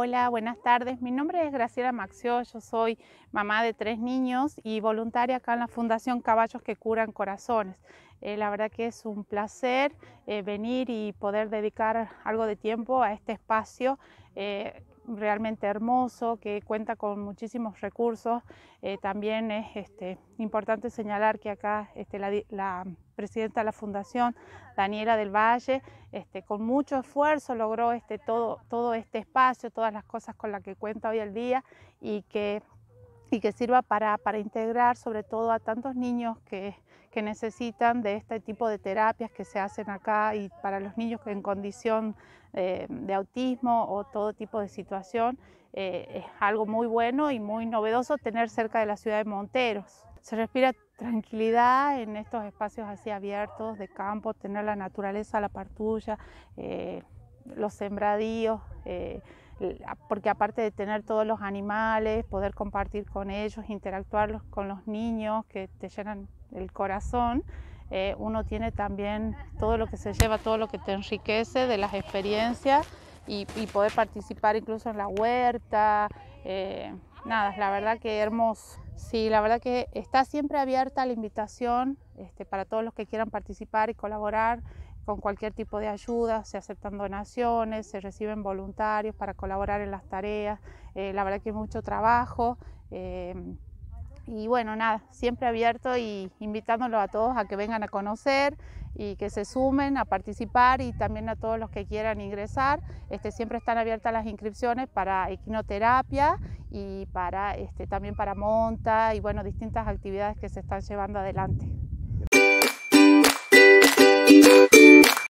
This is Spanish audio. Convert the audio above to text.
Hola, buenas tardes. Mi nombre es Graciela Maxió, yo soy mamá de tres niños y voluntaria acá en la Fundación Caballos que Curan Corazones. Eh, la verdad que es un placer eh, venir y poder dedicar algo de tiempo a este espacio. Eh, realmente hermoso, que cuenta con muchísimos recursos. Eh, también es este, importante señalar que acá este, la, presidenta de la Fundación, Daniela del Valle, este, con mucho esfuerzo logró todo, todo este espacio, todas las cosas con las que cuenta hoy el día y que y que sirva para, para, integrar sobre todo a tantos niños que, que, necesitan de este tipo de terapias que se hacen acá y para los niños que en condición eh, de autismo o todo tipo de situación. Eh, es algo muy bueno y muy novedoso tener cerca de la ciudad de Monteros. Se respira tranquilidad en estos espacios así abiertos de campo, tener la naturaleza, la partulla, eh, los sembradíos porque aparte de tener todos los animales, poder compartir con ellos, interactuar con los niños que te llenan el corazón, eh, uno tiene también todo lo que se lleva, todo lo que te enriquece de las experiencias y, poder participar incluso en la huerta. Eh, nada, la verdad que hermoso. Sí, la verdad que está siempre abierta la invitación este, para todos los que quieran participar y colaborar con cualquier tipo de ayuda, se aceptan donaciones, se reciben voluntarios para colaborar en las tareas, eh, la verdad que es mucho trabajo. Em, y bueno, nada, siempre abierto y invitándolo a todos a que vengan a conocer y que se sumen a participar y también a todos los que quieran ingresar. Este, siempre están abiertas las inscripciones para equinoterapia y para, este, también para monta y bueno, distintas actividades que se están llevando adelante.